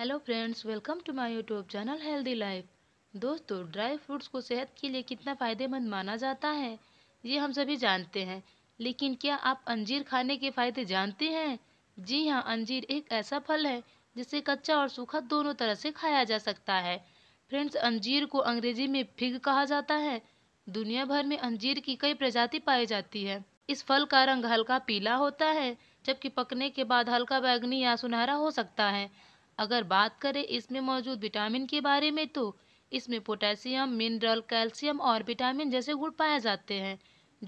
hello friends welcome to my YouTube channel healthy life दोस्तों dry fruits को सेहत के लिए कितना फ़ायदेमंद माना जाता है ये हम सभी जानते हैं लेकिन क्या आप अंजीर खाने के फ़ायदे जानते हैं जी हाँ अंजीर एक ऐसा फल है जिसे कच्चा और सूखा दोनों तरह से खाया जा सकता है फ्रेंड्स अंजीर को अंग्रेजी में फिग कहा जाता है दुनिया भर में अंजीर की कई प्रजाति पाई जाती है इस फल का रंग हल्का पीला होता है जबकि पकने के बाद हल्का बैगनी या सुनहरा हो सकता है अगर बात करें इसमें मौजूद विटामिन के बारे में तो इसमें पोटेशियम मिनरल कैल्शियम और विटामिन जैसे गुड़ पाए जाते हैं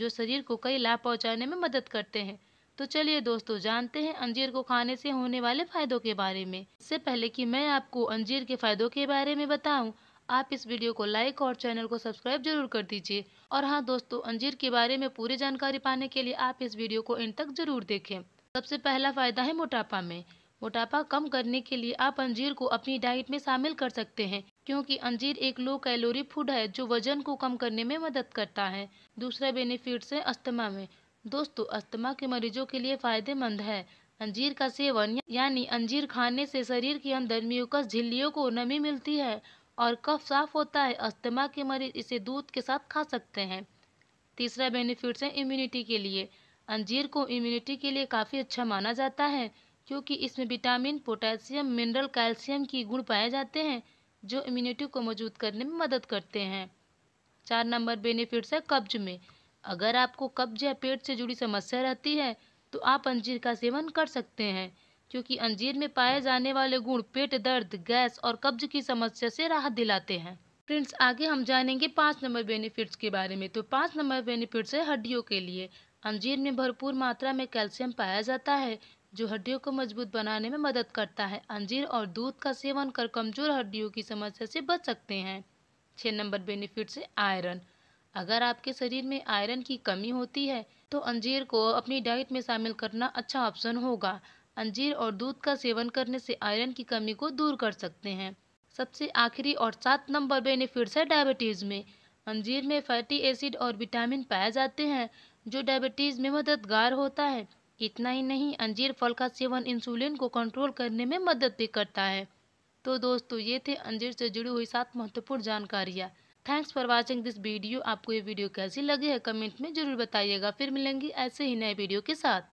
जो शरीर को कई लाभ पहुंचाने में मदद करते हैं तो चलिए दोस्तों जानते हैं अंजीर को खाने से होने वाले फायदों के बारे में इससे पहले कि मैं आपको अंजीर के फायदों के बारे में बताऊं आप इस वीडियो को लाइक और चैनल को सब्सक्राइब जरूर कर दीजिए और हाँ दोस्तों अंजीर के बारे में पूरी जानकारी पाने के लिए आप इस वीडियो को इन तक जरूर देखें सबसे पहला फायदा है मोटापा में मोटापा कम करने के लिए आप अंजीर को अपनी डाइट में शामिल कर सकते हैं क्योंकि अंजीर एक लो कैलोरी फूड है जो वजन को कम करने में मदद करता है दूसरा बेनिफिट्स है अस्थमा में दोस्तों अस्थमा के मरीजों के लिए फायदेमंद है अंजीर का सेवन यानी अंजीर खाने से शरीर के अंदर म्यूकस झिल्लियों को नमी मिलती है और कफ साफ होता है अस्थमा के मरीज इसे दूध के साथ खा सकते हैं तीसरा बेनिफिट्स है इम्यूनिटी के लिए अंजीर को इम्यूनिटी के लिए काफ़ी अच्छा माना जाता है क्योंकि इसमें विटामिन पोटेशियम मिनरल कैल्शियम की गुण पाए जाते हैं जो इम्यूनिटी को मजबूत करने में मदद करते हैं चार नंबर बेनिफिट्स है कब्ज में अगर आपको कब्ज या पेट से जुड़ी समस्या रहती है तो आप अंजीर का सेवन कर सकते हैं क्योंकि अंजीर में पाए जाने वाले गुण पेट दर्द गैस और कब्ज की समस्या से राहत दिलाते हैं फ्रेंड्स आगे हम जानेंगे पाँच नंबर बेनिफिट्स के बारे में तो पाँच नंबर बेनिफिट्स है हड्डियों के लिए अंजीर में भरपूर मात्रा में कैल्शियम पाया जाता है जो हड्डियों को मजबूत बनाने में मदद करता है अंजीर और दूध का सेवन कर कमजोर हड्डियों की समस्या से बच सकते हैं छः नंबर बेनिफिट से आयरन अगर आपके शरीर में आयरन की कमी होती है तो अंजीर को अपनी डाइट में शामिल करना अच्छा ऑप्शन होगा अंजीर और दूध का सेवन करने से आयरन की कमी को दूर कर सकते हैं सबसे आखिरी और सात नंबर बेनिफिट्स है डायबिटीज़ में अंजीर में फैटी एसिड और विटामिन पाए जाते हैं जो डायबिटीज़ में मददगार होता है इतना ही नहीं अंजीर फल का सेवन इंसुलिन को कंट्रोल करने में मदद भी करता है तो दोस्तों ये थे अंजीर से जुड़ी हुई सात महत्वपूर्ण जानकारियाँ thanks for watching this video आपको ये वीडियो कैसी लगी है कमेंट में जरूर बताइएगा फिर मिलेंगी ऐसे ही नए वीडियो के साथ